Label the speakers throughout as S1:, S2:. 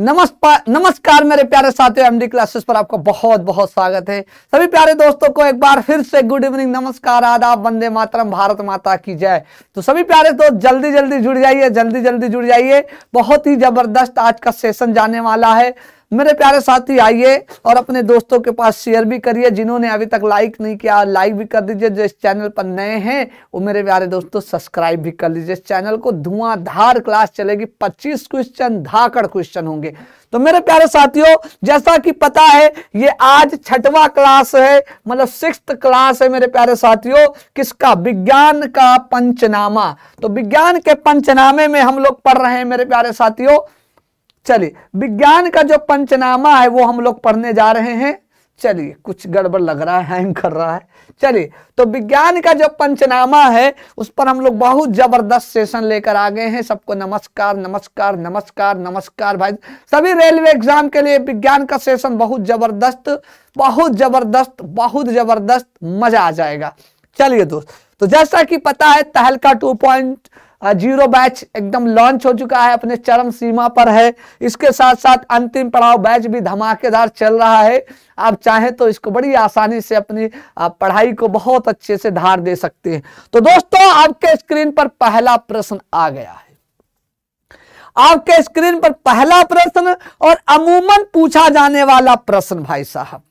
S1: नमस्कार नमस्कार मेरे प्यारे साथियों एमडी क्लासेस पर आपका बहुत बहुत स्वागत है सभी प्यारे दोस्तों को एक बार फिर से गुड इवनिंग नमस्कार आदाब वंदे मातरम भारत माता की जय तो सभी प्यारे दोस्त जल्दी जल्दी जुड़ जाइए जल्दी जल्दी जुड़ जाइए बहुत ही जबरदस्त आज का सेशन जाने वाला है मेरे प्यारे साथी आइए और अपने दोस्तों के पास शेयर भी करिए जिन्होंने अभी तक लाइक नहीं किया लाइक भी कर दीजिए जो इस चैनल पर नए हैं वो मेरे प्यारे दोस्तों सब्सक्राइब भी कर लीजिए इस चैनल को धुआंधार क्लास चलेगी 25 क्वेश्चन धाकड़ क्वेश्चन होंगे तो मेरे प्यारे साथियों जैसा कि पता है ये आज छठवा क्लास है मतलब सिक्स क्लास है मेरे प्यारे साथियों किसका विज्ञान का पंचनामा तो विज्ञान के पंचनामे में हम लोग पढ़ रहे हैं मेरे प्यारे साथियों चलिए विज्ञान का जो पंचनामा है वो हम लोग पढ़ने जा रहे हैं चलिए कुछ गड़बड़ लग रहा है हैंग कर रहा है चलिए तो विज्ञान का जो पंचनामा है उस पर हम लोग बहुत जबरदस्त सेशन लेकर आ गए हैं सबको नमस्कार नमस्कार नमस्कार नमस्कार भाई सभी रेलवे एग्जाम के लिए विज्ञान का सेशन बहुत जबरदस्त बहुत जबरदस्त बहुत जबरदस्त मजा आ जाएगा चलिए दोस्त तो जैसा कि पता है Tahalka two point zero batch एकदम लॉन्च हो चुका है अपने चरम सीमा पर है इसके साथ साथ अंतिम पड़ाव बैच भी धमाकेदार चल रहा है आप चाहें तो इसको बड़ी आसानी से अपनी पढ़ाई को बहुत अच्छे से धार दे सकते हैं तो दोस्तों आपके स्क्रीन पर पहला प्रश्न आ गया है आपके स्क्रीन पर पहला प्रश्न और अमूमन पूछा जाने वाला प्रश्न भाई साहब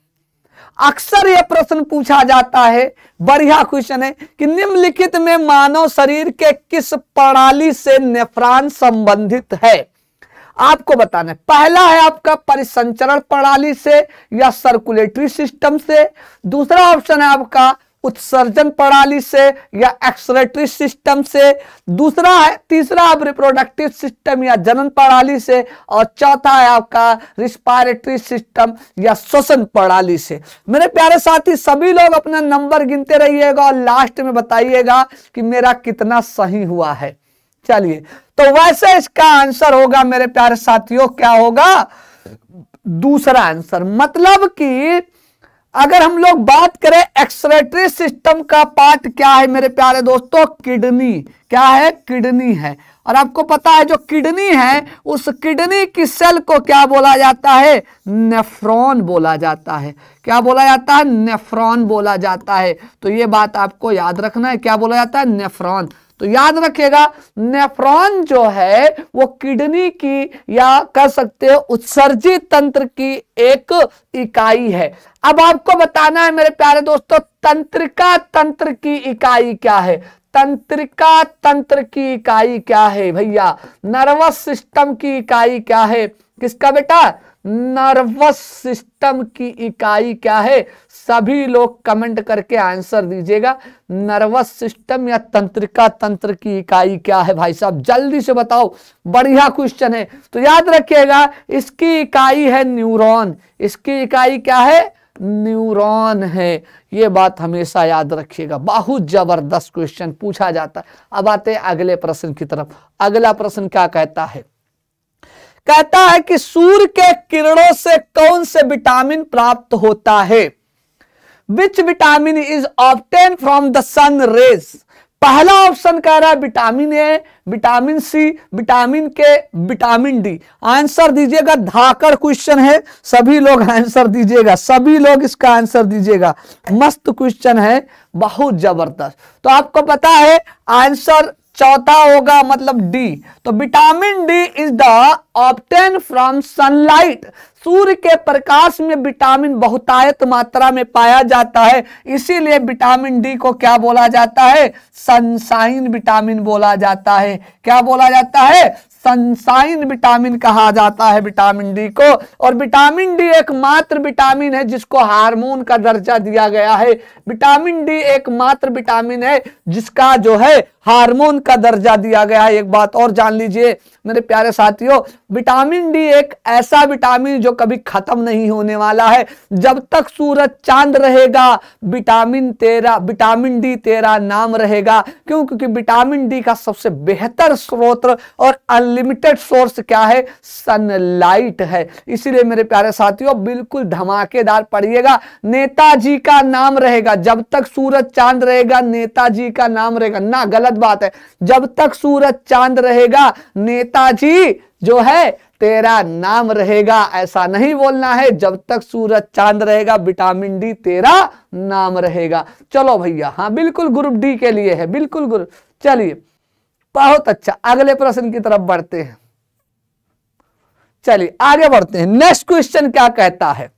S1: अक्सर यह प्रश्न पूछा जाता है बढ़िया क्वेश्चन है कि निम्नलिखित में मानव शरीर के किस प्रणाली से नेफ्रॉन संबंधित है आपको बताना है पहला है आपका परिसंचरण प्रणाली से या सर्कुलेटरी सिस्टम से दूसरा ऑप्शन है आपका उत्सर्जन प्रणाली से या एक्सरेटरी सिस्टम से दूसरा है तीसरा आप रिप्रोडक्टिव सिस्टम या जनन प्रणाली से और चौथा है आपका रिस्पायरेटरी सिस्टम या श्वसन प्रणाली से मेरे प्यारे साथी सभी लोग अपना नंबर गिनते रहिएगा और लास्ट में बताइएगा कि मेरा कितना सही हुआ है चलिए तो वैसे इसका आंसर होगा मेरे प्यारे साथियों क्या होगा दूसरा आंसर मतलब कि अगर हम लोग बात करें एक्सरेटरी सिस्टम का पार्ट क्या है मेरे प्यारे दोस्तों किडनी क्या है किडनी है और आपको पता है जो किडनी है उस किडनी की सेल को क्या बोला जाता है नेफ्रॉन बोला जाता है क्या बोला जाता है नेफ्रॉन बोला जाता है तो ये बात आपको याद रखना है क्या बोला जाता है नेफ्रॉन तो याद रखिएगा नेफ्रॉन जो है वो किडनी की या कह सकते हो उत्सर्जित तंत्र की एक इकाई है अब आपको बताना है मेरे प्यारे दोस्तों तंत्रिका तंत्र की इकाई क्या है तंत्रिका तंत्र की इकाई क्या है भैया नर्वस सिस्टम की इकाई क्या है किसका बेटा नर्वस सिस्टम की इकाई क्या है सभी लोग कमेंट करके आंसर दीजिएगा नर्वस सिस्टम या तंत्रिका तंत्र की इकाई क्या है भाई साहब जल्दी से बताओ बढ़िया क्वेश्चन है तो याद रखिएगा इसकी इकाई है न्यूरॉन इसकी इकाई क्या है न्यूरॉन है ये बात हमेशा याद रखिएगा बहुत जबरदस्त क्वेश्चन पूछा जाता है अब आते हैं अगले प्रश्न की तरफ अगला प्रश्न क्या कहता है कहता है कि सूर्य के किरणों से कौन से विटामिन प्राप्त होता है which vitamin is obtain from the sun rays पहला ऑप्शन कह रहा है vitamin A vitamin C vitamin K vitamin D answer दीजिएगा धाकर क्वेश्चन है सभी लोग आंसर दीजिएगा सभी लोग इसका आंसर दीजिएगा मस्त क्वेश्चन है बहुत जबरदस्त तो आपको पता है आंसर चौथा होगा मतलब डी तो vitamin D is the obtain from sunlight सूर्य के प्रकाश में विटामिन बहुतायत मात्रा में पाया जाता है इसीलिए विटामिन डी को क्या बोला जाता है सनसाइन विटामिन बोला जाता है क्या बोला जाता है सनसाइन विटामिन कहा जाता है विटामिन डी को और विटामिन डी एकमात्र विटामिन है जिसको हार्मोन का दर्जा दिया गया है विटामिन डी एकमात्र विटामिन है जिसका जो है हार्मोन का दर्जा दिया गया है एक बात और जान लीजिए मेरे प्यारे साथियों विटामिन डी एक ऐसा विटामिन जो कभी खत्म नहीं होने वाला है जब तक सूरज चांद रहेगा विटामिन तेरा विटामिन डी तेरा नाम रहेगा क्यों क्योंकि विटामिन डी का सबसे बेहतर स्रोत और अनलिमिटेड सोर्स क्या है सनलाइट है इसीलिए मेरे प्यारे साथियों बिल्कुल धमाकेदार पढ़िएगा नेताजी का नाम रहेगा जब तक सूरज चांद रहेगा नेताजी का नाम रहेगा ना गलत गलत बात है जब तक सूरज चांद रहेगा नेताजी जो है तेरा नाम रहेगा ऐसा नहीं बोलना है जब तक सूरज चांद रहेगा विटामिन डी तेरा नाम रहेगा चलो भैया हाँ बिल्कुल ग्रुप डी के लिए है बिल्कुल ग्रुप चलिए बहुत अच्छा अगले प्रश्न की तरफ बढ़ते हैं चलिए आगे बढ़ते हैं नेक्स्ट क्वेश्चन क्या कहता है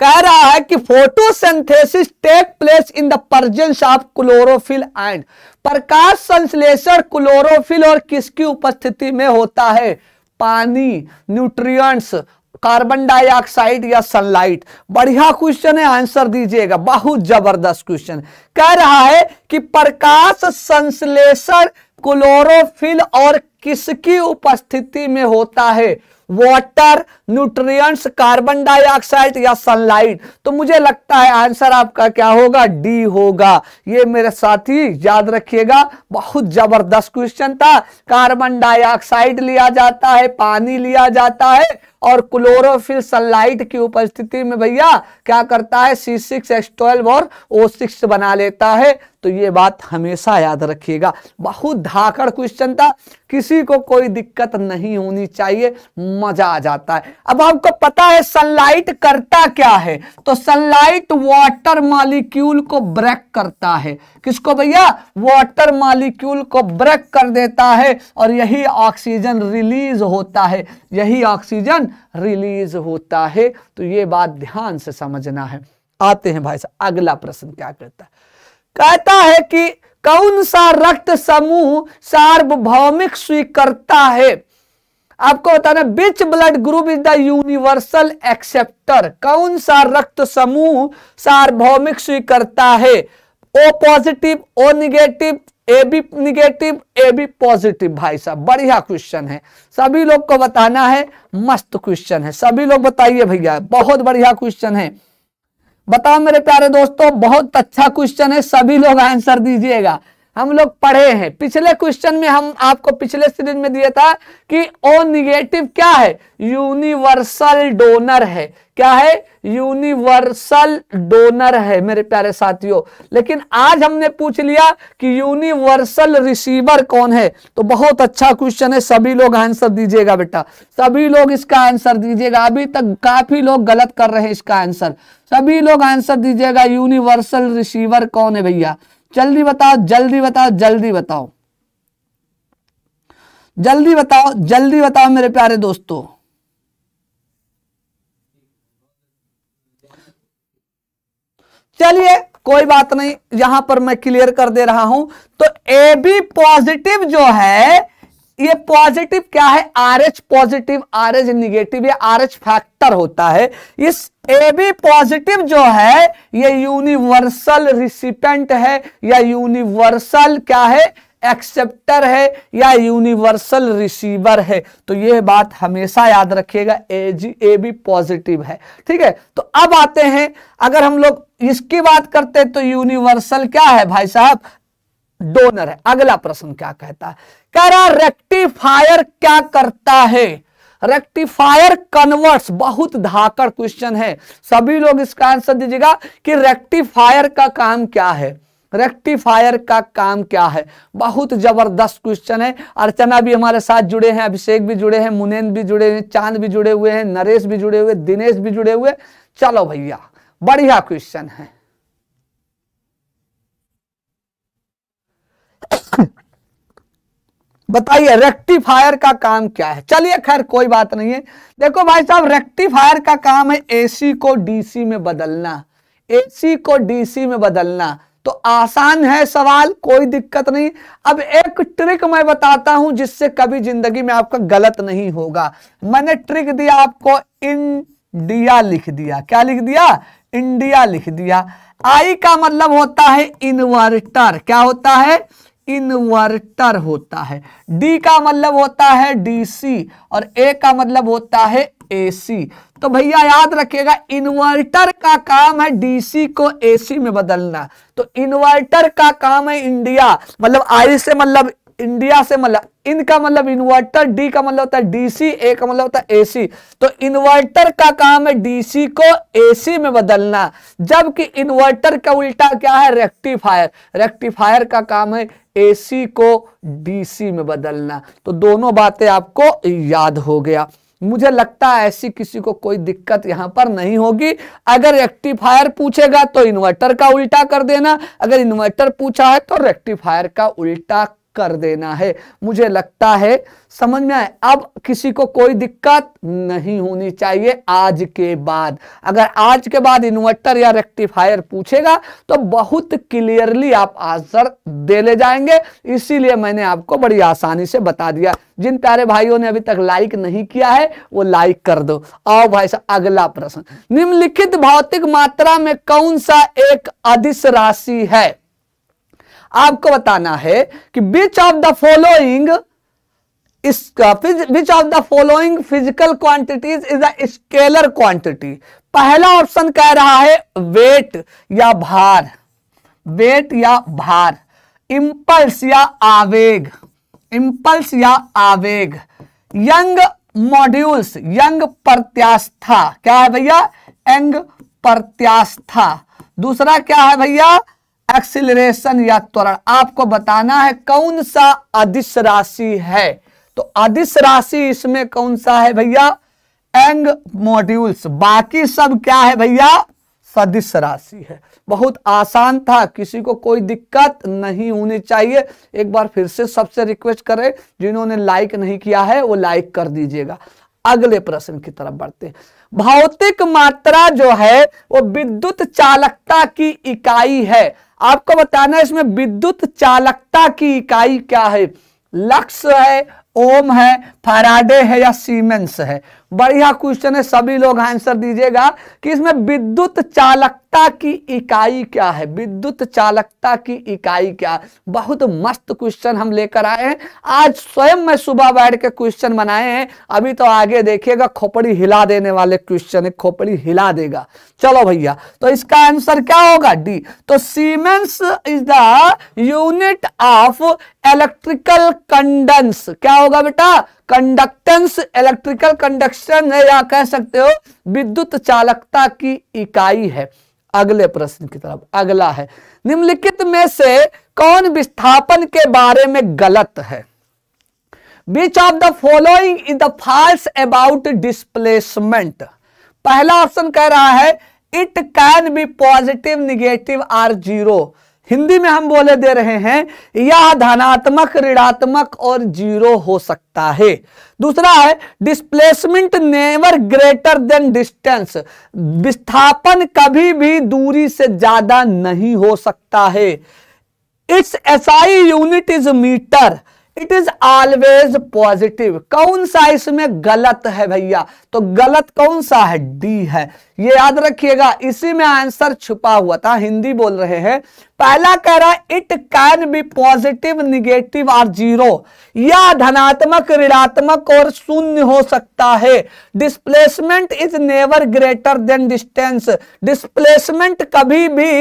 S1: कह रहा है कि photosynthesis take place in the presence of chlorophyll and प्रकाश संश्लेषण क्लोरोफिल और किसकी उपस्थिति में होता है पानी न्यूट्रिएंट्स कार्बन डाइऑक्साइड या सनलाइट बढ़िया क्वेश्चन है आंसर दीजिएगा बहुत जबरदस्त क्वेश्चन कह रहा है कि प्रकाश संश्लेषण क्लोरोफिल और किसकी उपस्थिति में होता है वाटर न्यूट्रिएंट्स कार्बन डाइऑक्साइड या सनलाइट तो मुझे लगता है आंसर आपका क्या होगा डी होगा ये मेरे साथी याद रखिएगा बहुत जबरदस्त क्वेश्चन था कार्बन डाइऑक्साइड लिया जाता है पानी लिया जाता है और क्लोरोफिल सनलाइट की उपस्थिति में भैया क्या करता है सी सिक्स एस ट्वेल्व और ओ सिक्स बना लेता है तो ये बात हमेशा याद रखिएगा बहुत धाकड़ क्वेश्चन था किसी को कोई दिक्कत नहीं होनी चाहिए मजा आ जाता है अब आपको पता है सनलाइट करता क्या है तो सनलाइट वाटर मालिक्यूल को ब्रेक करता है किसको भैया वाटर मालिक्यूल को ब्रेक कर देता है और यही ऑक्सीजन रिलीज होता है यही ऑक्सीजन रिलीज होता है तो ये बात ध्यान से समझना है आते हैं भाई साहब अगला प्रश्न क्या करता है कहता है कि कौन सा रक्त समूह सार्वभौमिक स्वीकर्ता है आपको बताना which blood group is the universal acceptor कौन सा रक्त समूह सार्वभौमिक स्वीकर्ता है O positive O negative A B negative A B positive भाई साहब बढ़िया क्वेश्चन है सभी लोग को बताना है मस्त क्वेश्चन है सभी लोग बताइए भैया बहुत बढ़िया क्वेश्चन है बताओ मेरे प्यारे दोस्तों बहुत अच्छा क्वेश्चन है सभी लोग आंसर दीजिएगा हम लोग पढ़े हैं पिछले क्वेश्चन में हम आपको पिछले सीरीज में दिया था कि ओ निगेटिव क्या है यूनिवर्सल डोनर है क्या है यूनिवर्सल डोनर है मेरे प्यारे साथियों लेकिन आज हमने पूछ लिया कि यूनिवर्सल रिसीवर कौन है तो बहुत अच्छा क्वेश्चन है सभी लोग आंसर दीजिएगा बेटा सभी लोग इसका आंसर दीजिएगा अभी तक काफी लोग गलत कर रहे हैं इसका आंसर सभी लोग आंसर दीजिएगा यूनिवर्सल रिसीवर कौन है भैया जल्दी बताओ जल्दी बताओ जल्दी बताओ जल्दी बताओ जल्दी बताओ मेरे प्यारे दोस्तों चलिए कोई बात नहीं यहां पर मैं क्लियर कर दे रहा हूं तो ए बी पॉजिटिव जो है ये पॉजिटिव क्या है R H positive R H negative या आर एच फैक्टर होता है इस ए बी पॉजिटिव जो है ये यूनिवर्सल रिसिपेंट है या यूनिवर्सल क्या है एक्सेप्टर है या यूनिवर्सल रिसीवर है तो यह बात हमेशा याद रखिएगा ए जी ए बी पॉजिटिव है ठीक है तो अब आते हैं अगर हम लोग इसकी बात करते हैं तो यूनिवर्सल क्या है भाई साहब डोनर है अगला प्रश्न क्या कहता है कह रहा रेक्टिफायर क्या करता है रेक्टिफायर कन्वर्ट्स बहुत धाकड़ क्वेश्चन है सभी लोग इसका आंसर दीजिएगा कि रेक्टिफायर का काम क्या है रेक्टिफायर का काम क्या है बहुत जबरदस्त क्वेश्चन है अर्चना भी हमारे साथ जुड़े हैं अभिषेक भी जुड़े हैं मुनेन भी जुड़े हैं चांद भी जुड़े हुए हैं नरेश भी जुड़े हुए दिनेश भी जुड़े हुए चलो भैया बढ़िया क्वेश्चन है बताइए रेक्टिफायर का काम क्या है चलिए खैर कोई बात नहीं है देखो भाई साहब रेक्टिफायर का काम है एसी को डीसी में बदलना एसी को डीसी में बदलना तो आसान है सवाल कोई दिक्कत नहीं अब एक ट्रिक मैं बताता हूं जिससे कभी जिंदगी में आपका गलत नहीं होगा मैंने ट्रिक दिया आपको इंडिया लिख दिया क्या लिख दिया इंडिया लिख दिया आई का मतलब होता है इन्वर्टर क्या होता है इन्वर्टर होता है डी का मतलब होता है डीसी और ए का मतलब होता है एसी तो भैया याद रखिएगा इन्वर्टर का काम है डीसी को एसी में बदलना तो इन्वर्टर का काम है इंडिया मतलब आई से मतलब इंडिया से मतलब इनका मतलब इन्वर्टर डी का मतलब होता है डीसी ए का मतलब होता है एसी तो इन्वर्टर का काम है डीसी को एसी में बदलना जबकि इन्वर्टर का उल्टा क्या है रेक्टिफायर रेक्टिफायर का काम है एसी को डीसी में बदलना तो दोनों बातें आपको याद हो गया मुझे लगता है ऐसी किसी को कोई दिक्कत यहां पर नहीं होगी अगर रेक्टिफायर पूछेगा तो इन्वर्टर का उल्टा कर देना अगर इन्वर्टर पूछा है तो रेक्टिफायर का उल्टा कर देना है मुझे लगता है समझ में आए अब किसी को कोई दिक्कत नहीं होनी चाहिए आज के बाद अगर आज के बाद इन्वर्टर या रेक्टिफायर पूछेगा तो बहुत क्लियरली आप आंसर दे ले जाएंगे इसीलिए मैंने आपको बड़ी आसानी से बता दिया जिन प्यारे भाइयों ने अभी तक लाइक नहीं किया है वो लाइक कर दो आओ भाई साहब अगला प्रश्न निम्नलिखित भौतिक मात्रा में कौन सा एक अधिस राशि है आपको बताना है कि which of the following which of the following physical quantities is a scalar quantity पहला ऑप्शन कह रहा है वेट या भार वेट या भार इंपल्स या आवेग इंपल्स या आवेग यंग मॉड्यूल्स यंग प्रत्यास्था क्या है भैया यंग प्रत्यास्था दूसरा क्या है भैया एक्सिलेशन या त्वरण आपको बताना है कौन सा अदिश राशि है तो अदिश राशि इसमें कौन सा है भैया एंग मॉड्यूल्स बाकी सब क्या है भैया सदिश राशि है बहुत आसान था किसी को कोई दिक्कत नहीं होनी चाहिए एक बार फिर से सबसे रिक्वेस्ट करें जिन्होंने लाइक नहीं किया है वो लाइक कर दीजिएगा अगले प्रश्न की तरफ बढ़ते हैं भौतिक मात्रा जो है वो विद्युत चालकता की इकाई है आपको बताना है इसमें विद्युत चालकता की इकाई क्या है लक्स है ओम है फराडे है या सीमेंस है बढ़िया क्वेश्चन है सभी लोग आंसर दीजिएगा कि इसमें विद्युत चालकता की इकाई क्या है विद्युत चालकता की इकाई क्या बहुत मस्त क्वेश्चन हम लेकर आए हैं आज स्वयं मैं सुबह बैठ के क्वेश्चन बनाए हैं अभी तो आगे देखिएगा खोपड़ी हिला देने वाले क्वेश्चन है खोपड़ी हिला देगा चलो भैया तो इसका आंसर क्या होगा डी तो siemens is the unit of electrical conductance क्या होगा बेटा कंडक्टेंस इलेक्ट्रिकल कंडक्शन है या कह सकते हो विद्युत चालकता की इकाई है अगले प्रश्न की तरफ अगला है निम्नलिखित में से कौन विस्थापन के बारे में गलत है which of the following is the false about displacement पहला ऑप्शन कह रहा है it can be positive negative or zero Hindi में हम बोले दे रहे हैं यह धनात्मक ऋणात्मक और जीरो हो सकता है दूसरा है displacement never greater than distance विस्थापन कभी भी दूरी से ज्यादा नहीं हो सकता है it's SI unit is metre it is always positive कौन सा इसमें गलत है भैया तो गलत कौन सा है डी है ये याद रखिएगा इसी में आंसर छुपा हुआ था हिंदी बोल रहे हैं पहला कह रहा है it can be positive negative और जीरो या धनात्मक ऋणात्मक और शून्य हो सकता है displacement is never greater than distance displacement कभी भी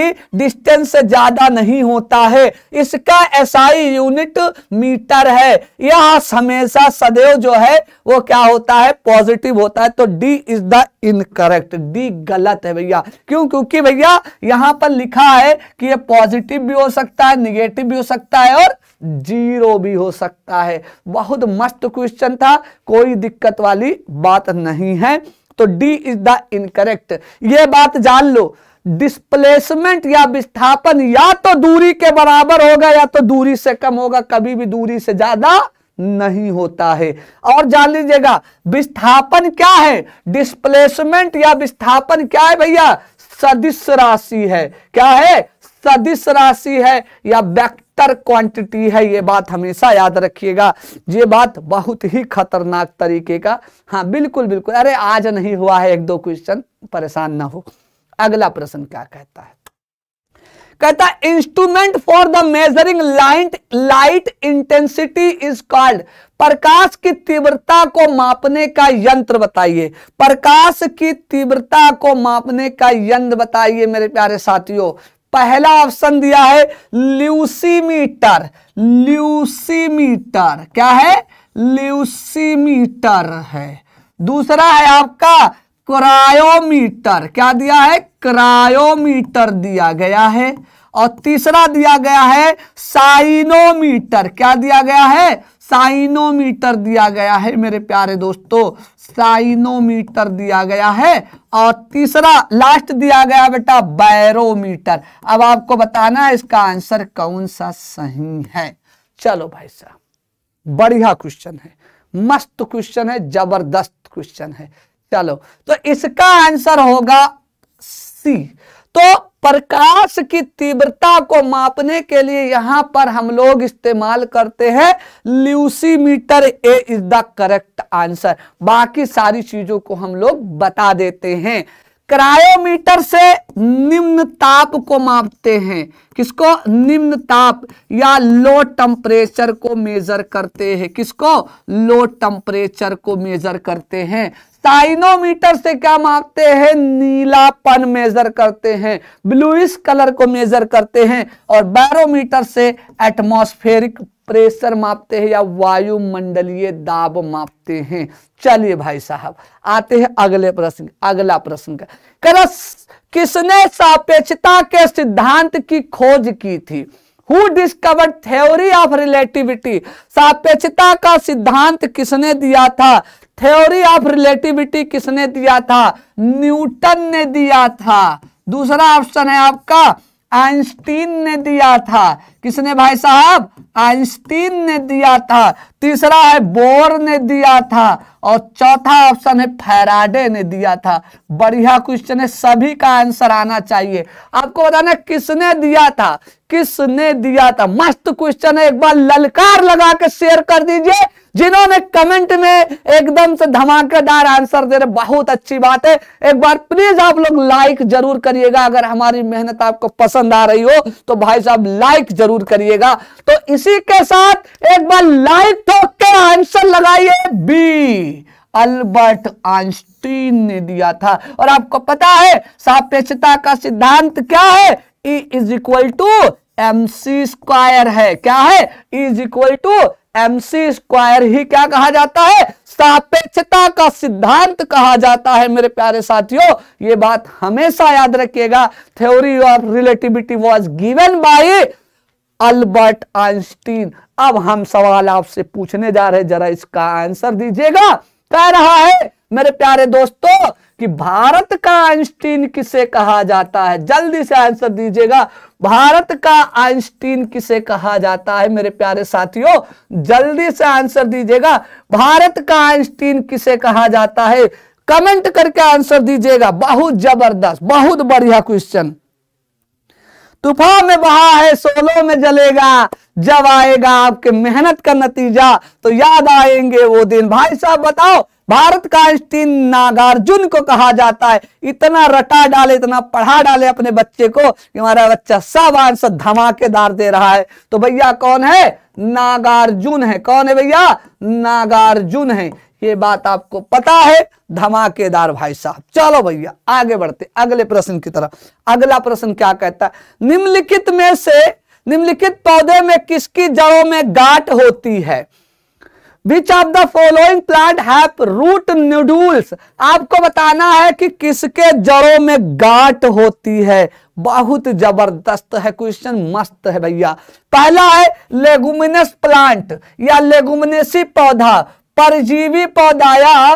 S1: डिस्टेंस से ज्यादा नहीं होता है इसका एसआई यूनिट मीटर है यह हमेशा सदैव जो है वो क्या होता है पॉजिटिव होता है तो D is the incorrect D गलत है भैया क्यों क्योंकि भैया यहां पर लिखा है कि यह पॉजिटिव पॉजिटिव भी हो सकता है निगेटिव भी हो सकता है और जीरो भी हो सकता है बहुत मस्त क्वेश्चन था कोई दिक्कत वाली बात नहीं है तो डी इज द इनकरेक्ट ये बात जान लो डिस्प्लेसमेंट या विस्थापन या तो दूरी के बराबर होगा या तो दूरी से कम होगा कभी भी दूरी से ज्यादा नहीं होता है और जान लीजिएगा विस्थापन क्या है डिस्प्लेसमेंट या विस्थापन क्या है भैया सदिश राशि है क्या है सदिश राशि है या वेक्टर क्वांटिटी है ये बात हमेशा याद रखिएगा ये बात बहुत ही खतरनाक तरीके का हाँ बिल्कुल बिल्कुल अरे आज नहीं हुआ है एक दो क्वेश्चन परेशान ना हो अगला प्रश्न क्या कहता है कहता instrument for the measuring light light intensity is called प्रकाश की तीव्रता को मापने का यंत्र बताइए प्रकाश की तीव्रता को मापने का यंत्र बताइए मेरे प्यारे साथियों पहला ऑप्शन दिया है ल्यूसीमीटर ल्यूसीमीटर क्या है ल्यूसीमीटर है दूसरा है आपका क्रायोमीटर क्या दिया है क्रायोमीटर दिया गया है और तीसरा दिया गया है साइनोमीटर क्या दिया गया है साइनोमीटर दिया गया है मेरे प्यारे दोस्तों साइनोमीटर दिया गया है और तीसरा लास्ट दिया गया बेटा बैरोमीटर अब आपको बताना है इसका आंसर कौन सा सही है चलो भाई साहब बढ़िया क्वेश्चन है मस्त क्वेश्चन है जबरदस्त क्वेश्चन है चलो तो इसका आंसर होगा सी तो प्रकाश की तीव्रता को मापने के लिए यहां पर हम लोग इस्तेमाल करते हैं luxmeter A is the correct answer बाकी सारी चीजों को हम लोग बता देते हैं क्रायोमीटर से निम्न ताप को मापते हैं किसको निम्न ताप या लो टेम्परेचर को मेजर करते हैं किसको लो टेम्परेचर को मेजर करते हैं साइनोमीटर से क्या मापते हैं नीलापन मेजर करते हैं ब्लूइश कलर को मेजर करते हैं और बैरोमीटर से एटमॉस्फेरिक प्रेशर मापते हैं या वायुमंडलीय दाब मापते हैं चलिए भाई साहब आते हैं अगले प्रश्न अगला प्रश्न का कह किसने सापेक्षता के सिद्धांत की खोज की थी who discovered theory of relativity सापेक्षता का सिद्धांत किसने दिया था थ्योरी ऑफ रिलेटिविटी किसने दिया था न्यूटन ने दिया था दूसरा ऑप्शन है आपका आइंस्टीन ने दिया था किसने भाई साहब आइंस्टीन ने दिया था तीसरा है बोर ने दिया था और चौथा ऑप्शन है फैराडे ने दिया था बढ़िया क्वेश्चन है सभी का आंसर आना चाहिए आपको बताना किसने दिया था किसने दिया था मस्त क्वेश्चन है एक बार ललकार लगा के शेयर कर दीजिए जिन्होंने कमेंट में एकदम से धमाकेदार आंसर दे रहे बहुत अच्छी बात है एक बार प्लीज आप लोग लाइक जरूर करिएगा अगर हमारी मेहनत आपको पसंद आ रही हो तो भाई साहब लाइक जरूर करिएगा तो इसी के साथ एक बार लाइक ठोक के आंसर लगाइए बी अल्बर्ट आइंस्टीन ने दिया था और आपको पता है सापेक्षता का सिद्धांत क्या है E is equal to M C square है क्या है is equal to MC square ही क्या कहा जाता है सापेक्षता का सिद्धांत कहा जाता है मेरे प्यारे साथियों ये बात हमेशा याद रखिएगा theory of relativity was given by Albert Einstein अब हम सवाल आपसे पूछने जा रहे जरा इसका आंसर दीजिएगा कह रहा है मेरे प्यारे दोस्तों कि भारत का आइंस्टीन किसे कहा जाता है जल्दी से आंसर दीजिएगा भारत का आइंस्टीन किसे कहा जाता है मेरे प्यारे साथियों जल्दी से आंसर दीजिएगा भारत का आइंस्टीन किसे कहा जाता है कमेंट करके आंसर दीजिएगा बहुत जबरदस्त बहुत बढ़िया क्वेश्चन तूफान में बहा है सोलो में जलेगा जब आएगा आपके मेहनत का नतीजा तो याद आएंगे वो दिन भाई साहब बताओ भारत का स्टीन नागार्जुन को कहा जाता है इतना रटा डाले इतना पढ़ा डाले अपने बच्चे को कि हमारा बच्चा सब आंसर धमाकेदार दे रहा है तो भैया कौन है नागार्जुन है कौन है भैया नागार्जुन है ये बात आपको पता है धमाकेदार भाई साहब चलो भैया आगे बढ़ते अगले प्रश्न की तरफ अगला प्रश्न क्या कहता है निम्नलिखित में से निम्नलिखित पौधे में किसकी जड़ों में गांठ होती है which of the following plant have root nodules आपको बताना है कि किसके जड़ों में गांठ होती है बहुत जबरदस्त है क्वेश्चन मस्त है भैया पहला है लेगुमिनस प्लांट या लेगुमिनेसी पौधा परजीवी पौधा या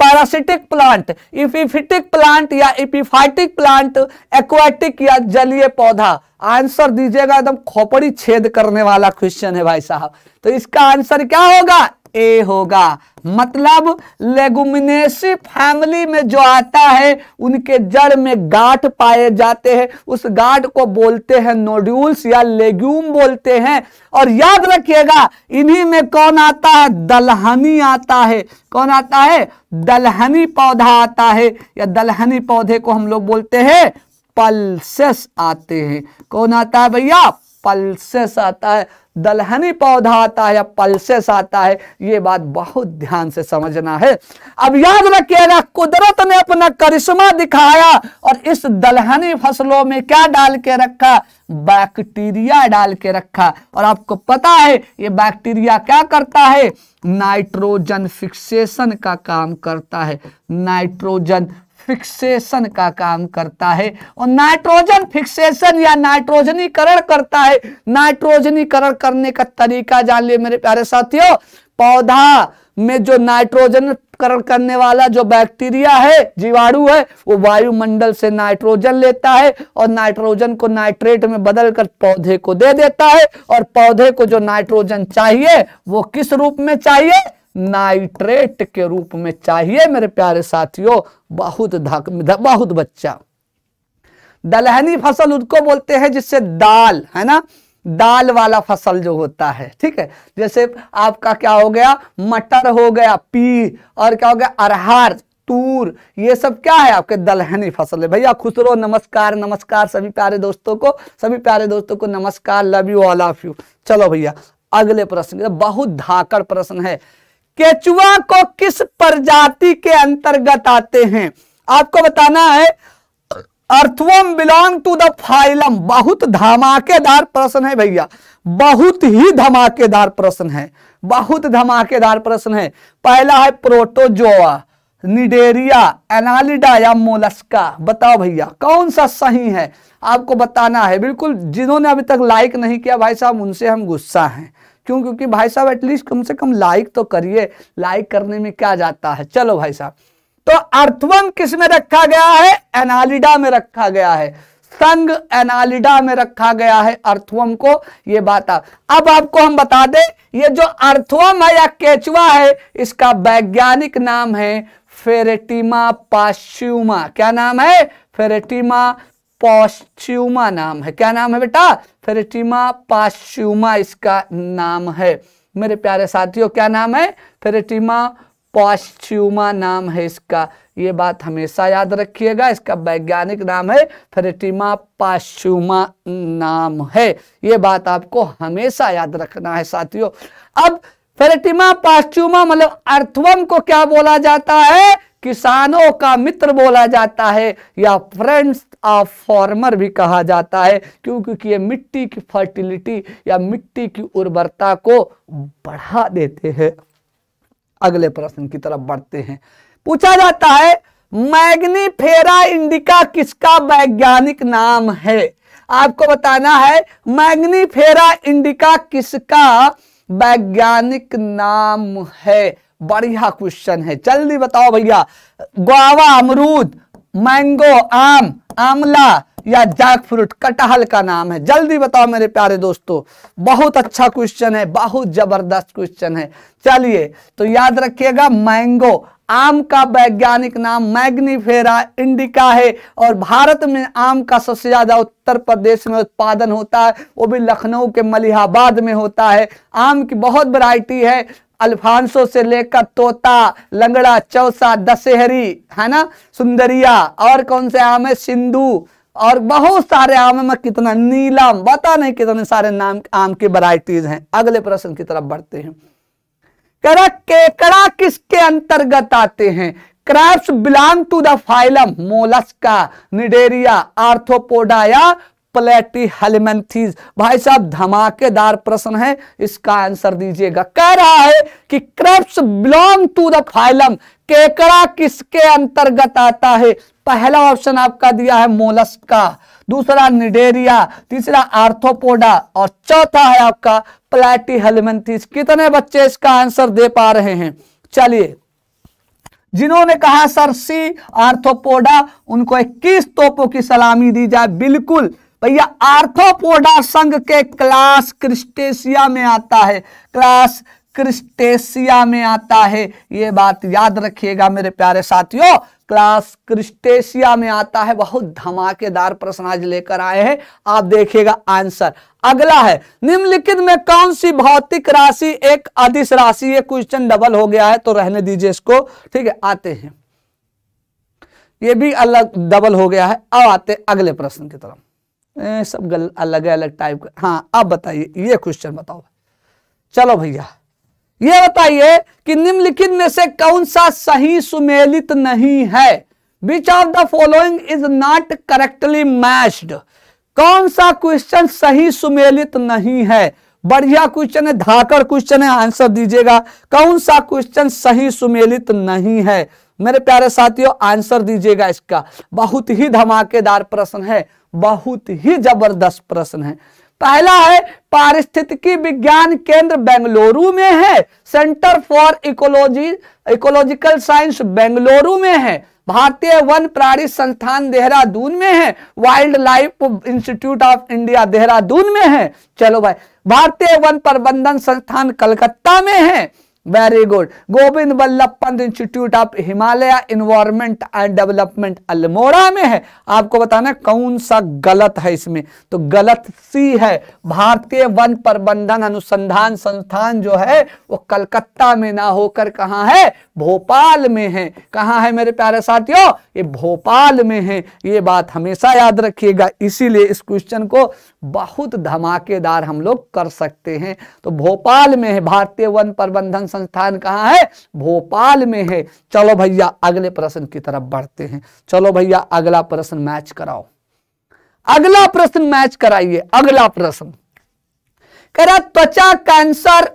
S1: पैरासिटिक प्लांट इपिफिटिक प्लांट या इपिफाइटिक प्लांट एक्वाटिक या जलीय पौधा आंसर दीजिएगा एकदम खोपड़ी छेद करने वाला क्वेश्चन है भाई साहब तो इसका आंसर क्या होगा ए होगा मतलब लेगुमिनेसी फैमिली में जो आता है उनके जड़ में गांठ पाए जाते हैं उस गांठ को बोलते हैं नोड्यूल्स या लेग्यूम बोलते हैं और याद रखिएगा इन्हीं में कौन आता है दलहनी आता है कौन आता है दलहनी पौधा आता है या दलहनी पौधे को हम लोग बोलते हैं पल्सेस आते हैं कौन आता है भैया पल्सेस आता है दलहनी पौधा आता है या पल्सेस आता है ये बात बहुत ध्यान से समझना है अब याद रखिएगा कुदरत ने अपना करिश्मा दिखाया और इस दलहनी फसलों में क्या डाल के रखा बैक्टीरिया डाल के रखा और आपको पता है ये बैक्टीरिया क्या करता है नाइट्रोजन फिक्सेशन का काम करता है नाइट्रोजन फिक्सेशन का काम करता है और नाइट्रोजन फिक्सेशन या नाइट्रोजनीकरण करता है नाइट्रोजनीकरण करने का तरीका जान लिए मेरे प्यारे साथियों पौधा में जो नाइट्रोजन करण करने वाला जो बैक्टीरिया है जीवाणु है वो वायुमंडल से नाइट्रोजन लेता है और नाइट्रोजन को नाइट्रेट में बदलकर पौधे को दे देता है और पौधे को जो नाइट्रोजन चाहिए वो किस रूप में चाहिए नाइट्रेट के रूप में चाहिए मेरे प्यारे साथियों बहुत धक बहुत बच्चा दलहनी फसल उसको बोलते हैं जिससे दाल है ना दाल वाला फसल जो होता है ठीक है जैसे आपका क्या हो गया मटर हो गया पी और क्या हो गया अरहर तूर ये सब क्या है आपके दलहनी फसल है भैया खुश रहो नमस्कार नमस्कार सभी प्यारे दोस्तों को सभी प्यारे दोस्तों को नमस्कार love you all of you चलो भैया अगले प्रश्न बहुत धाकड़ प्रश्न है केचुआ को किस प्रजाति के अंतर्गत आते हैं आपको बताना है earthworm belong to the phylum बहुत धमाकेदार प्रश्न है भैया बहुत ही धमाकेदार प्रश्न है बहुत धमाकेदार प्रश्न है पहला है प्रोटोजोआ निडेरिया एनालिडा या मोलस्का बताओ भैया कौन सा सही है आपको बताना है बिल्कुल जिन्होंने अभी तक लाइक नहीं किया भाई साहब उनसे हम गुस्सा हैं क्यों क्योंकि भाई साहब एटलीस्ट कम से कम लाइक तो करिए लाइक करने में क्या जाता है चलो भाई साहब तो अर्थवम किस में रखा गया है एनालिडा में रखा गया है संग एनालिडा में रखा गया है अर्थवम को यह बात आ अब आपको हम बता दें ये जो अर्थवम है या केचुआ है इसका वैज्ञानिक नाम है फेरेटिमा पाश्यूमा क्या नाम है फेरेटिमा पॉस्ट्यूमा नाम है क्या नाम है बेटा फेरेटिमा पॉस्ट्यूमा इसका नाम है मेरे प्यारे साथियों क्या नाम है फेरेटिमा पॉस्ट्यूमा नाम है इसका ये बात हमेशा याद रखिएगा इसका वैज्ञानिक नाम है फेरेटिमा पॉस्ट्यूमा नाम है ये बात आपको हमेशा याद रखना है साथियों अब फेरेटिमा पाश्चुमा मतलब अर्थवम को क्या बोला जाता है किसानों का मित्र बोला जाता है या फ्रेंड्स आ फॉर्मर भी कहा जाता है क्योंकि ये मिट्टी की फर्टिलिटी या मिट्टी की उर्वरता को बढ़ा देते हैं अगले प्रश्न की तरफ बढ़ते हैं पूछा जाता है मैग्नीफेरा इंडिका किसका वैज्ञानिक नाम है आपको बताना है मैग्नीफेरा इंडिका किसका वैज्ञानिक नाम है बढ़िया क्वेश्चन है जल्दी बताओ भैया गुआवा अमरूद मैंगो आम आमला या जैक फ्रूट कटहल का नाम है जल्दी बताओ मेरे प्यारे दोस्तों बहुत अच्छा क्वेश्चन है बहुत जबरदस्त क्वेश्चन है चलिए तो याद रखिएगा मैंगो आम का वैज्ञानिक नाम मैग्नीफेरा इंडिका है और भारत में आम का सबसे ज्यादा उत्तर प्रदेश में उत्पादन होता है वो भी लखनऊ के मलिहाबाद में होता है आम की बहुत वैरायटी है अल्फांसो से लेकर तोता लंगड़ा चौसा दशहरी है ना सुंदरिया और कौन से आम है सिंधु और बहुत सारे आम में कितना नीलम बता नहीं कितने सारे नाम आम की वराइटीज हैं अगले प्रश्न की तरफ बढ़ते हैं करा केकड़ा किसके अंतर्गत आते हैं crabs belong to the phylum Mollusca Cnidaria Arthropoda या प्लेटी हेलमेंथीज भाई साहब धमाकेदार प्रश्न है इसका आंसर दीजिएगा कह रहा है कि crabs belong to the phylum केकड़ा किसके अंतर्गत आता है पहला ऑप्शन आपका दिया है मोलस्क का दूसरा निडेरिया तीसरा आर्थोपोडा और चौथा है आपका प्लेटी हेलमेंथीज कितने बच्चे इसका आंसर दे पा रहे हैं चलिए जिन्होंने कहा सर सी आर्थोपोडा उनको 21 तोपों की सलामी दी जाए बिल्कुल भैया आर्थोपोडा संघ के क्लास क्रिस्टेशिया में आता है क्लास क्रिस्टेशिया में आता है ये बात याद रखिएगा मेरे प्यारे साथियों क्लास क्रिस्टेशिया में आता है बहुत धमाकेदार प्रश्न आज लेकर आए हैं आप देखिएगा आंसर अगला है निम्नलिखित में कौन सी भौतिक राशि एक अधिस राशि ये क्वेश्चन डबल हो गया है तो रहने दीजिए इसको ठीक है आते हैं ये भी अलग डबल हो गया है अब आते अगले प्रश्न की तरफ सब गल अलग अलग टाइप का हाँ अब बताइए ये क्वेश्चन बताओ चलो भैया ये बताइए कि निम्नलिखित में से कौन सा सही सुमेलित नहीं है which of the following is not correctly matched कौन सा क्वेश्चन सही सुमेलित नहीं है बढ़िया क्वेश्चन है धाकर क्वेश्चन है आंसर दीजिएगा कौन सा क्वेश्चन सही सुमेलित नहीं है मेरे प्यारे साथियों आंसर दीजिएगा इसका बहुत ही धमाकेदार प्रश्न है बहुत ही जबरदस्त प्रश्न है पहला है पारिस्थितिकी विज्ञान केंद्र बेंगलुरु में है centre for ecology ecological science Bengaluru में है भारतीय वन प्राणी संस्थान देहरादून में है wild life institute of India Dehradun में है चलो भाई भारतीय वन प्रबंधन संस्थान कलकत्ता में है very good Govind Vallabh Pant institute of Himalaya environment and development Almora में है आपको बताना कौन सा गलत है इसमें तो गलत सी है भारतीय वन प्रबंधन अनुसंधान संस्थान जो है वो कलकत्ता में ना होकर कहा है भोपाल में है कहा है मेरे प्यारे साथियों ये भोपाल में है ये बात हमेशा याद रखिएगा इसीलिए इस क्वेश्चन को बहुत धमाकेदार हम लोग कर सकते हैं तो भोपाल में है भारतीय वन प्रबंधन संस्थान कहाँ है भोपाल में है चलो भैया अगले प्रश्न की तरफ बढ़ते हैं चलो भैया अगला प्रश्न मैच कराओ अगला प्रश्न मैच कराइए अगला प्रश्न कह रहा त्वचा कैंसर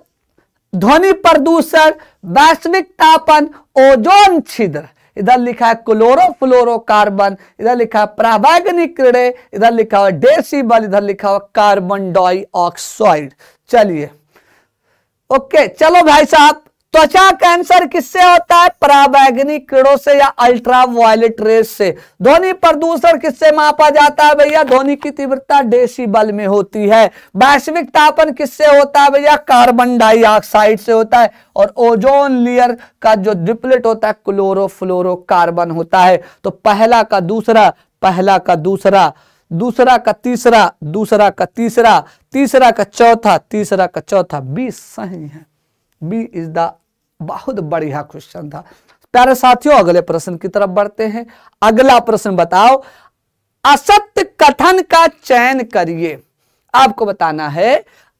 S1: ध्वनि प्रदूषण वैश्विक तापन ओजोन छिद्र इधर लिखा है क्लोरोफ्लोरोकार्बन इधर लिखा है प्रावैगनिक क्रीड़े इधर लिखा हुआ डेसीबल इधर लिखा हुआ कार्बन डाइऑक्साइड चलिए ओके चलो भाई साहब त्वचा कैंसर किससे होता है पराबैग्नी किरणों से या अल्ट्रा वायलेट रेस से ध्वनि प्रदूषण किससे मापा जाता है भैया ध्वनि की तीव्रता डेसीबल में होती है वैश्विक तापन किससे होता है भैया कार्बन डाइऑक्साइड से होता है और ओजोन लेयर का जो डिप्लेट होता है क्लोरो क्लोरोफ्लोरोकार्बन होता है तो पहला का दूसरा पहला का दूसरा दूसरा का तीसरा दूसरा का तीसरा तीसरा का चौथा तीसरा का चौथा बीस सही है बी इज द बहुत बढ़िया क्वेश्चन था प्यारे साथियों अगले प्रश्न की तरफ बढ़ते हैं अगला प्रश्न बताओ असत्य कथन का चयन करिए आपको बताना है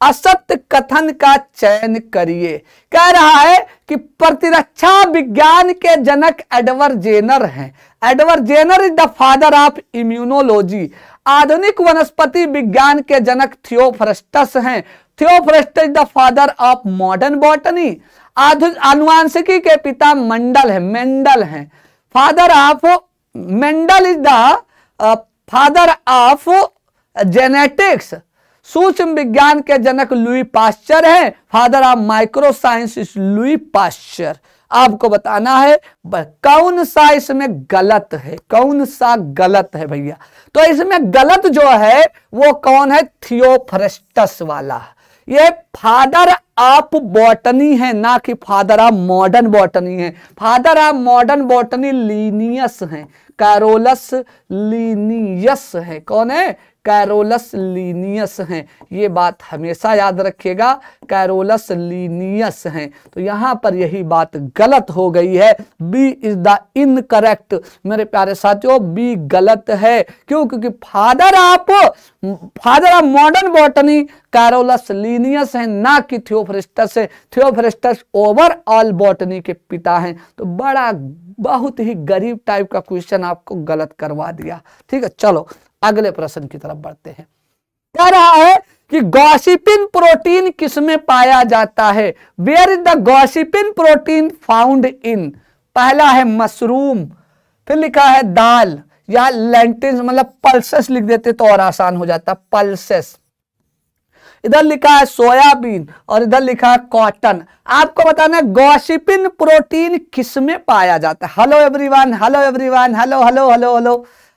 S1: असत्य कथन का चयन करिए कह रहा है कि प्रतिरक्षा विज्ञान के जनक एडवर्ड जेनर हैं Edward Jenner is the father of immunology आधुनिक वनस्पति विज्ञान के जनक थियोफ्रस्टस हैं Theophrastus is the father of modern botany अनुवांशिकी के पिता मंडल है मेंडल है father of Mendel is the father of genetics सूक्ष्म विज्ञान के जनक लुई पास्चर हैं father of micro science is Louis Pasteur आपको बताना है कौन सा इसमें गलत है कौन सा गलत है भैया तो इसमें गलत जो है वो कौन है थियोफ्रेस्टस वाला ये फादर आप बॉटनी है ना कि फादर आप मॉडर्न बॉटनी है father of modern botany Linnaeus हैं कैरोलस लीनियस है कौन है कैरोलस लीनियस हैं ये बात हमेशा याद रखिएगा कैरोलस लीनियस हैं तो यहाँ पर यही बात गलत हो गई है बी इज द इनकरेक्ट मेरे प्यारे साथियों बी गलत है क्यों क्योंकि father of father of modern botany Carolus Linnaeus है ना कि थियोफ्रिस्टस है थियोफ्रिस्टस ओवरऑल बॉटनी के पिता हैं तो बड़ा बहुत ही गरीब टाइप का क्वेश्चन आपको गलत करवा दिया ठीक है चलो अगले प्रश्न की तरफ बढ़ते हैं कह रहा है कि गॉसिपिन प्रोटीन किसमें पाया जाता है where is the gossypin protein found in पहला है मशरूम फिर लिखा है दाल या लेंटिन मतलब पल्सेस लिख देते तो और आसान हो जाता पल्सेस इधर लिखा है सोयाबीन और इधर लिखा है कॉटन आपको बताना है गॉसिपिन प्रोटीन किसमें पाया जाता है hello everyone hello everyone hello hello hello hello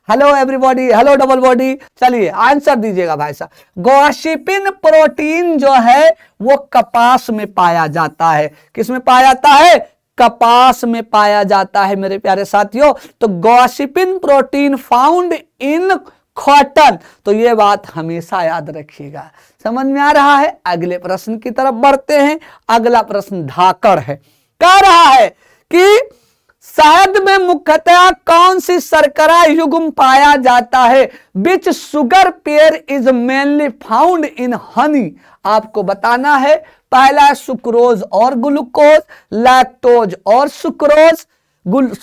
S1: hello everybody hello double body चलिए आंसर दीजिएगा भाई साहब गोशिपिन प्रोटीन जो है वो कपास में पाया जाता है किस में पाया जाता है कपास में पाया जाता है मेरे प्यारे साथियों तो gossypin protein found in cotton तो ये बात हमेशा याद रखिएगा समझ में आ रहा है अगले प्रश्न की तरफ बढ़ते हैं अगला प्रश्न धाकड़ है कह रहा है कि शहद में मुख्यतः कौन सी सरकरा युग्म पाया जाता है which sugar pair is mainly found in honey आपको बताना है पहला सुक्रोज और ग्लूकोज लैक्टोज और सुक्रोज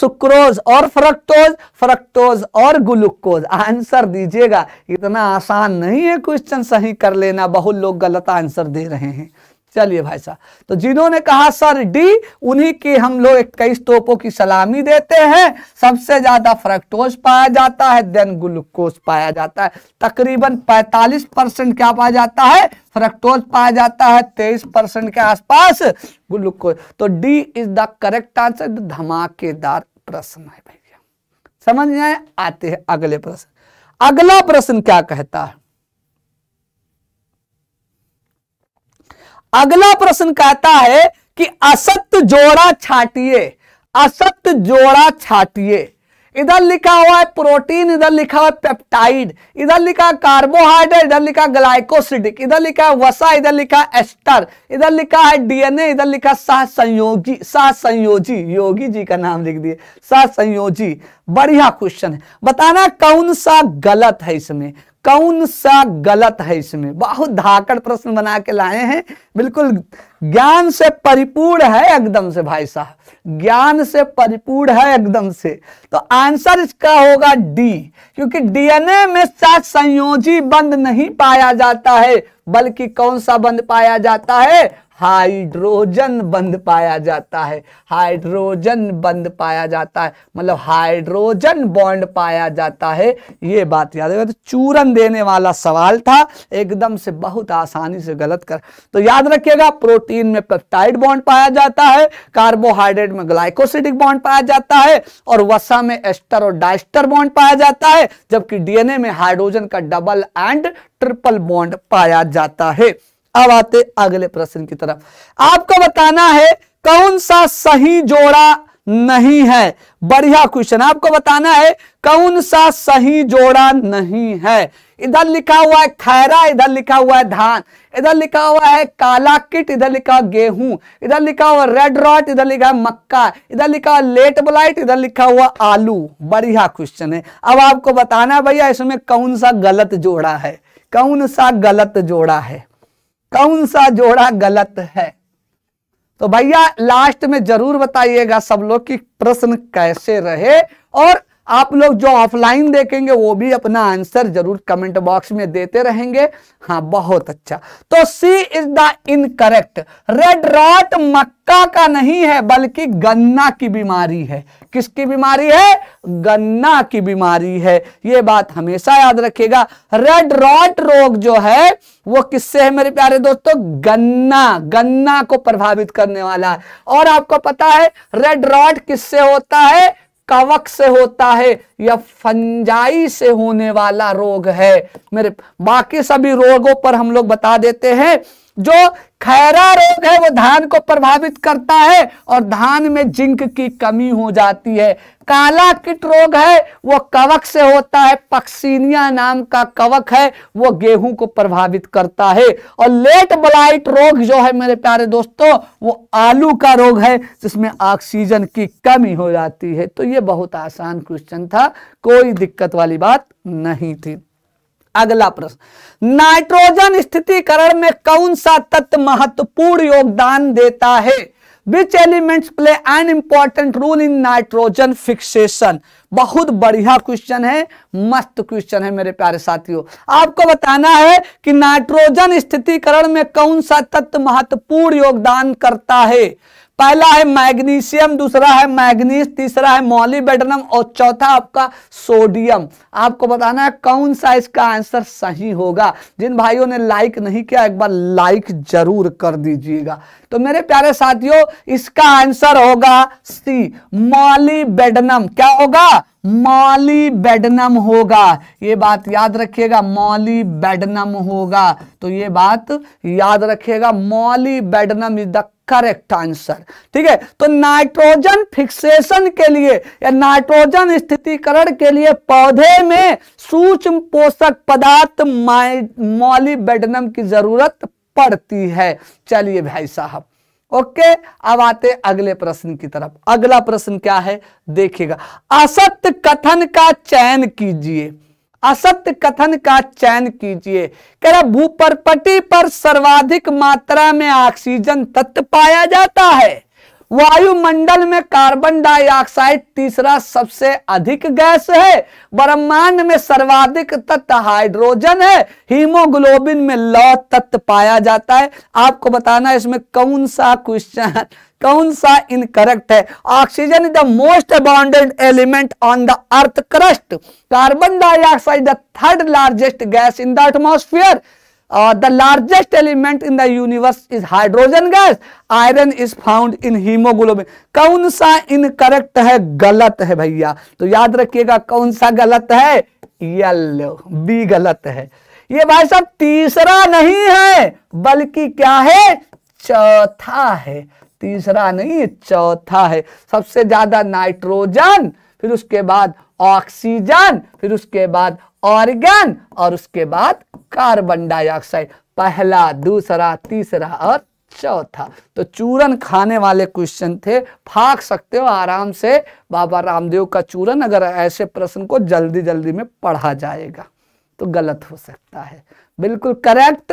S1: सुक्रोज और फ्रक्टोज फ्रक्टोज और ग्लूकोज आंसर दीजिएगा इतना आसान नहीं है क्वेश्चन सही कर लेना बहुत लोग गलत आंसर दे रहे हैं चलिए भाई साहब तो जिन्होंने कहा सर डी उन्हीं की हम लोग इक्कीस तोपों की सलामी देते हैं सबसे ज्यादा फ्रक्टोज पाया जाता है देन ग्लूकोज पाया जाता है तकरीबन 45 परसेंट क्या पाया जाता है फ्रक्टोज पाया जाता है 23 परसेंट के आसपास ग्लूकोज तो D is the correct answer धमाकेदार प्रश्न है भैया समझ में आते हैं अगले प्रश्न अगला प्रश्न क्या कहता है अगला प्रश्न कहता है कि असत्य जोड़ा छाटिए असत्य जोड़ा छाटिए इधर लिखा हुआ है प्रोटीन इधर लिखा हुआ है पेप्टाइड इधर लिखा है कार्बोहाइड्रेट इधर लिखा ग्लाइकोसिडिक इधर लिखा है वसा इधर लिखा है एस्टर इधर लिखा है डीएनए इधर लिखा सह संयोगी सह संयोजी योगी जी का नाम लिख दिए सह संयोजी बढ़िया क्वेश्चन है बताना कौन सा गलत है इसमें कौन सा गलत है इसमें बहुत धाकड़ प्रश्न बना के लाए हैं बिल्कुल ज्ञान से परिपूर्ण है एकदम से भाई साहब ज्ञान से परिपूर्ण है एकदम से तो आंसर इसका होगा डी क्योंकि डीएनए में सात संयोजी बंद नहीं पाया जाता है बल्कि कौन सा बंद पाया जाता है हाइड्रोजन बंध पाया जाता है हाइड्रोजन बंध पाया जाता है मतलब हाइड्रोजन बॉन्ड पाया जाता है ये बात याद रखना तो चूरन देने वाला सवाल था एकदम से बहुत आसानी से गलत कर तो याद रखिएगा प्रोटीन में पेप्टाइड बॉन्ड पाया जाता है कार्बोहाइड्रेट में ग्लाइकोसिडिक बॉन्ड पाया जाता है और वसा में एस्टर और डाइस्टर बॉन्ड पाया जाता है जबकि डीएनए में हाइड्रोजन का डबल एंड ट्रिपल बॉन्ड पाया जाता है अब आते अगले प्रश्न की तरफ आपको बताना है कौन सा सही जोड़ा नहीं है बढ़िया क्वेश्चन आपको बताना है कौन सा सही जोड़ा नहीं है इधर लिखा हुआ है खैरा इधर लिखा हुआ है धान इधर लिखा हुआ है काला किट इधर लिखा गेहूं इधर लिखा हुआ रेड रॉट इधर लिखा है मक्का इधर लिखा हुआ लेट ब्लाइट इधर लिखा हुआ आलू बढ़िया क्वेश्चन है अब आपको बताना है भैया इसमें कौन सा गलत जोड़ा है कौन सा गलत जोड़ा है कौन सा जोड़ा गलत है तो भैया लास्ट में जरूर बताइएगा सब लोग कि प्रश्न कैसे रहे और आप लोग जो ऑफलाइन देखेंगे वो भी अपना आंसर जरूर कमेंट बॉक्स में देते रहेंगे हाँ बहुत अच्छा तो C is the incorrect red rot मक्का का नहीं है बल्कि गन्ना की बीमारी है किसकी बीमारी है गन्ना की बीमारी है यह बात हमेशा याद रखेगा रेड रॉट रोग जो है वो किससे है मेरे प्यारे दोस्तों गन्ना गन्ना को प्रभावित करने वाला है और आपको पता है रेड रॉट किससे होता है कवक से होता है या फंजाई से होने वाला रोग है मेरे बाकी सभी रोगों पर हम लोग बता देते हैं जो खैरा रोग है वो धान को प्रभावित करता है और धान में जिंक की कमी हो जाती है काला किट रोग है वो कवक से होता है पक्सीनिया नाम का कवक है वो गेहूं को प्रभावित करता है और लेट ब्लाइट रोग जो है मेरे प्यारे दोस्तों वो आलू का रोग है जिसमें ऑक्सीजन की कमी हो जाती है तो ये बहुत आसान क्वेश्चन था कोई दिक्कत वाली बात नहीं थी अगला प्रश्न नाइट्रोजन स्थितिकरण में कौन सा तत्व महत्वपूर्ण योगदान देता है which elements play an important role in nitrogen fixation बहुत बढ़िया क्वेश्चन है मस्त क्वेश्चन है मेरे प्यारे साथियों आपको बताना है कि नाइट्रोजन स्थितिकरण में कौन सा तत्व महत्वपूर्ण योगदान करता है पहला है मैग्नीशियम दूसरा है मैग्नीस तीसरा है मॉलीबेडनम और चौथा आपका सोडियम आपको बताना है कौन सा इसका आंसर सही होगा जिन भाइयों ने लाइक नहीं किया एक बार लाइक जरूर कर दीजिएगा तो मेरे प्यारे साथियों इसका आंसर होगा सी मॉलीबेडनम क्या होगा मॉली बेडनम होगा ये बात याद रखिएगा मॉली बेडनम होगा तो ये बात याद रखिएगा molybdenum is the correct answer ठीक है तो नाइट्रोजन फिक्सेशन के लिए या नाइट्रोजन स्थितिकरण के लिए पौधे में सूक्ष्म पोषक पदार्थ मौली बेडनम की जरूरत पड़ती है चलिए भाई साहब ओके अब आते अगले प्रश्न की तरफ अगला प्रश्न क्या है देखिएगा असत्य कथन का चयन कीजिए असत्य कथन का चयन कीजिए कह रहा भूपरपटी पर सर्वाधिक मात्रा में ऑक्सीजन तत्व पाया जाता है वायुमंडल में कार्बन डाइऑक्साइड तीसरा सबसे अधिक गैस है ब्रह्मांड में सर्वाधिक तत्व हाइड्रोजन है हीमोग्लोबिन में लौ तत्व पाया जाता है आपको बताना है इसमें कौन सा क्वेश्चन कौन सा इनकरेक्ट है oxygen is the most abounded element on the earth crust carbon dioxide the third largest gas in the atmosphere the largest element in the universe is hydrogen gas iron is found in haemoglobin कौन सा incorrect है गलत है भैया तो याद रखिएगा कौन सा गलत है येलो बी गलत है ये भाई साहब तीसरा नहीं है बल्कि क्या है चौथा है तीसरा नहीं चौथा है सबसे ज्यादा नाइट्रोजन फिर उसके बाद ऑक्सीजन फिर उसके बाद ऑर्गन और उसके बाद कार्बन डाइऑक्साइड पहला दूसरा तीसरा और चौथा तो चूरन खाने वाले क्वेश्चन थे फाक सकते हो आराम से बाबा रामदेव का चूरन अगर ऐसे प्रश्न को जल्दी जल्दी में पढ़ा जाएगा तो गलत हो सकता है बिल्कुल करेक्ट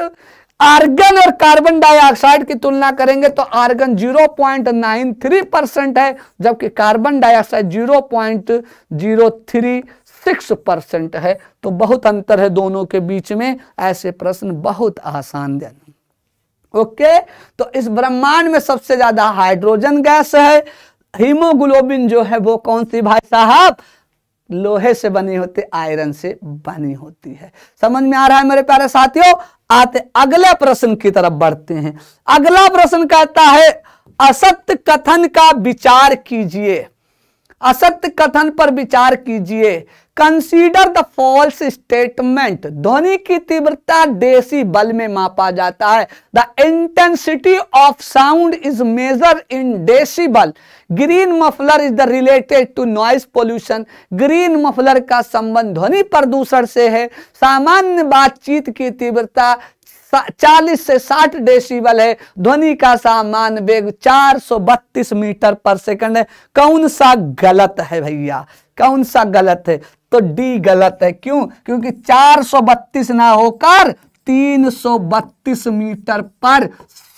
S1: आर्गन और कार्बन डाइऑक्साइड की तुलना करेंगे तो आर्गन 0.93 परसेंट है जबकि कार्बन डाइऑक्साइड 0.03 सिक्स परसेंट है तो बहुत अंतर है दोनों के बीच में ऐसे प्रश्न बहुत आसान जन ओके तो इस ब्रह्मांड में सबसे ज्यादा हाइड्रोजन गैस है हीमोग्लोबिन जो है वो कौन सी भाई साहब लोहे से बनी होती आयरन से बनी होती है समझ में आ रहा है मेरे प्यारे साथियों आते अगले प्रश्न की तरफ बढ़ते हैं अगला प्रश्न कहता है असत्य कथन का विचार कीजिए असत्य कथन पर विचार कीजिए कंसीडर द फॉल्स स्टेटमेंट ध्वनि की तीव्रता देसी बल में मापा जाता है the intensity of sound is measure in decibel green muffler is the related to noise pollution green muffler का संबंध ध्वनि प्रदूषण से है सामान्य बातचीत की तीव्रता 40 से 60 डेसिबल है ध्वनि का सामान वेग 432 मीटर पर सेकंड है कौन सा गलत है भैया कौन सा गलत है तो डी गलत है क्यों क्योंकि बत्तीस ना होकर 332 मीटर पर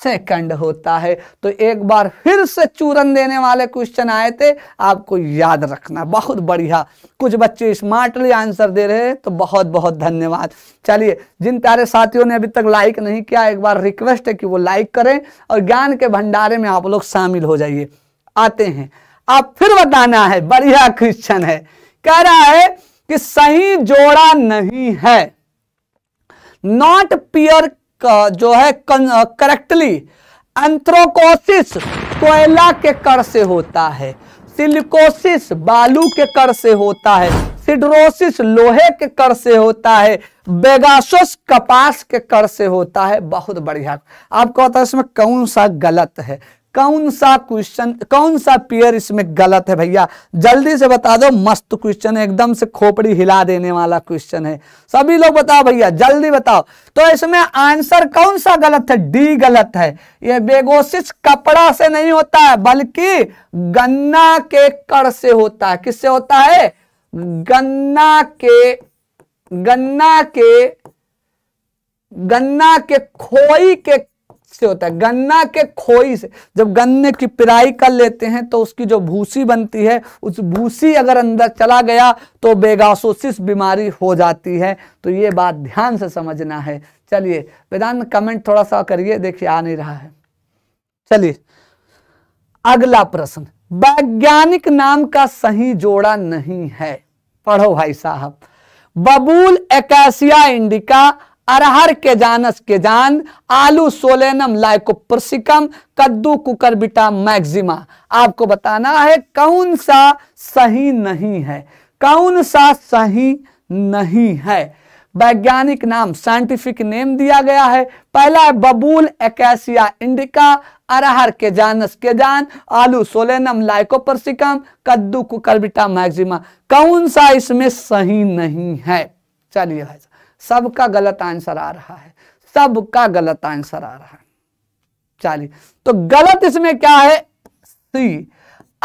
S1: सेकंड होता है तो एक बार फिर से चूरन देने वाले क्वेश्चन आए थे आपको याद रखना बहुत बढ़िया कुछ बच्चे स्मार्टली आंसर दे रहे हैं तो बहुत बहुत धन्यवाद चलिए जिन प्यारे साथियों ने अभी तक लाइक नहीं किया एक बार रिक्वेस्ट है कि वो लाइक करें और ज्ञान के भंडारे में आप लोग शामिल हो जाइए आते हैं आप फिर बताना है बढ़िया क्वेश्चन है कह रहा है कि सही जोड़ा नहीं है नॉट पियर जो है करेक्टली एंथ्रोकोसिस कोयला के कर से होता है सिलिकोसिस बालू के कर से होता है सिड्रोसिस लोहे के कर से होता है बेगासोस कपास के कर से होता है बहुत बढ़िया आपको है इसमें कौन सा गलत है कौन सा क्वेश्चन कौन सा पेयर इसमें गलत है भैया जल्दी से बता दो मस्त क्वेश्चन है एकदम से खोपड़ी हिला देने वाला क्वेश्चन है सभी लोग बताओ भैया जल्दी बताओ तो इसमें आंसर कौन सा गलत है डी गलत है यह बेगोसिस कपड़ा से नहीं होता है बल्कि गन्ना के कड़ से होता है किससे होता है गन्ना के गन्ना के गन्ना के खोई के से होता है गन्ना के खोई से जब गन्ने की पिराई कर लेते हैं तो उसकी जो भूसी बनती है उस भूसी अगर अंदर चला गया तो बेगासोसिस बीमारी हो जाती है तो ये बात ध्यान से समझना है चलिए वेदांत कमेंट थोड़ा सा करिए देखिए आ नहीं रहा है चलिए अगला प्रश्न वैज्ञानिक नाम का सही जोड़ा नहीं है पढ़ो भाई साहब बबूल एकेसिया इंडिका अरहर के जानस के जान आलू सोलेनम लाइकोप्रसिकम कद्दू कुकरबिटा मैक्सिमा आपको बताना है कौन सा सही नहीं है कौन सा सही नहीं है वैज्ञानिक नाम साइंटिफिक नेम दिया गया है पहला है बबूल एकेसिया इंडिका अरहर के जानस के जान आलू सोलेनम लाइकोपर्सिकम कद्दू कुकरबिटा मैक्सिमा कौन सा इसमें सही नहीं है चलिए भाई सबका गलत आंसर आ रहा है सबका गलत आंसर आ रहा है चलिए तो गलत इसमें क्या है सी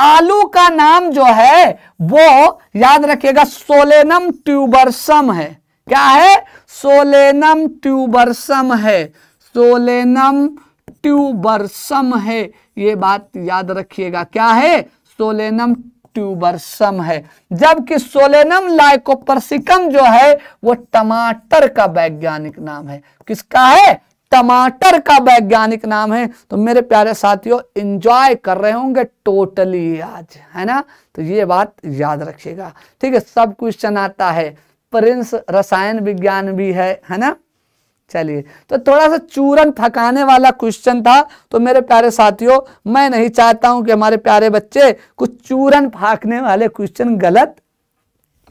S1: आलू का नाम जो है वो याद रखिएगा सोलेनम ट्यूबरसम है क्या है सोलेनम ट्यूबरसम है सोलेनम ट्यूबरसम है ये बात याद रखिएगा क्या है सोलेनम ट्यूबरसम है जबकि सोलेनम लाइकोपर्सिकम जो है वो टमाटर का वैज्ञानिक नाम है किसका है टमाटर का वैज्ञानिक नाम है तो मेरे प्यारे साथियों इंजॉय कर रहे होंगे टोटली आज है ना तो ये बात याद रखिएगा ठीक है सब क्वेश्चन आता है प्रिंस रसायन विज्ञान भी है है ना चलिए तो थोड़ा सा चूरन थकाने वाला क्वेश्चन था तो मेरे प्यारे साथियों मैं नहीं चाहता हूं कि हमारे प्यारे बच्चे कुछ चूरन फाकने वाले क्वेश्चन गलत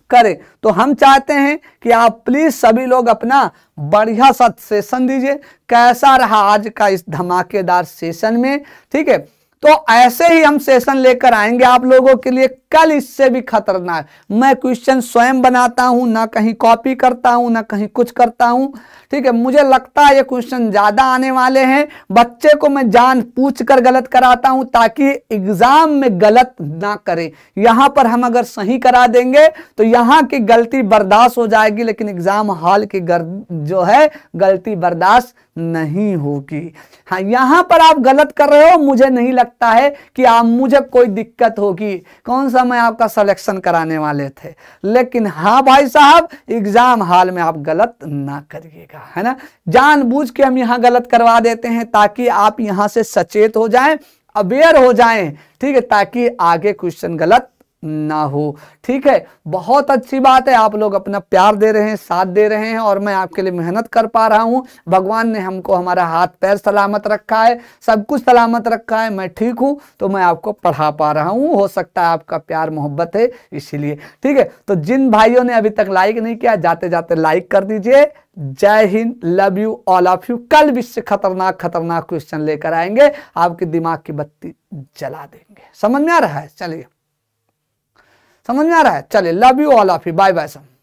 S1: करें तो हम चाहते हैं कि आप प्लीज़ सभी लोग अपना बढ़िया सा सेशन दीजिए कैसा रहा आज का इस धमाकेदार सेशन में ठीक है तो ऐसे ही हम सेशन लेकर आएंगे आप लोगों के लिए कल इससे भी खतरनाक मैं क्वेश्चन स्वयं बनाता हूं ना कहीं कॉपी करता हूं ना कहीं कुछ करता हूं ठीक है मुझे लगता है ये क्वेश्चन ज़्यादा आने वाले हैं बच्चे को मैं जान पूछ कर गलत कराता हूं ताकि एग्ज़ाम में गलत ना करे यहां पर हम अगर सही करा देंगे तो यहां की गलती बर्दाश्त हो जाएगी लेकिन एग्ज़ाम हॉल की जो है गलती बर्दाश्त नहीं होगी हाँ यहां पर आप गलत कर रहे हो मुझे नहीं लगता है कि आप मुझे कोई दिक्कत होगी कौन सा समय आपका सिलेक्शन कराने वाले थे लेकिन हाँ भाई साहब एग्ज़ाम हाल में आप गलत ना करिएगा है ना जानबूझ के हम यहाँ गलत करवा देते हैं ताकि आप यहाँ से सचेत हो जाएं अवेयर हो जाएं ठीक है ताकि आगे क्वेश्चन गलत ना हो ठीक है बहुत अच्छी बात है आप लोग अपना प्यार दे रहे हैं साथ दे रहे हैं और मैं आपके लिए मेहनत कर पा रहा हूं भगवान ने हमको हमारा हाथ पैर सलामत रखा है सब कुछ सलामत रखा है मैं ठीक हूं तो मैं आपको पढ़ा पा रहा हूं हो सकता है आपका प्यार मोहब्बत है इसीलिए ठीक है तो जिन भाइयों ने अभी तक लाइक नहीं किया जाते जाते लाइक कर दीजिए जय हिंद love you all of you कल भी इससे खतरनाक खतरनाक क्वेश्चन लेकर आएंगे आपके दिमाग की बत्ती जला देंगे समझ में आ रहा है चलिए समझ में आ रहा है चले love you all of you bye bye some